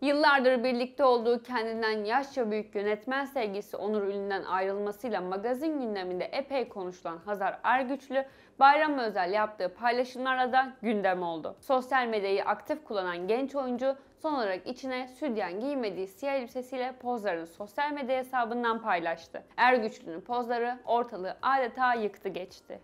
Yıllardır birlikte olduğu kendinden yaşça büyük yönetmen sevgisi Onur Ünlü'den ayrılmasıyla magazin gündeminde epey konuşulan Hazar Ergüçlü, bayram özel yaptığı paylaşımlarla da gündem oldu. Sosyal medyayı aktif kullanan genç oyuncu son olarak içine sütyen giymediği siyah elbisesiyle pozlarını sosyal medya hesabından paylaştı. Ergüçlü'nün pozları ortalığı adeta yıktı geçti.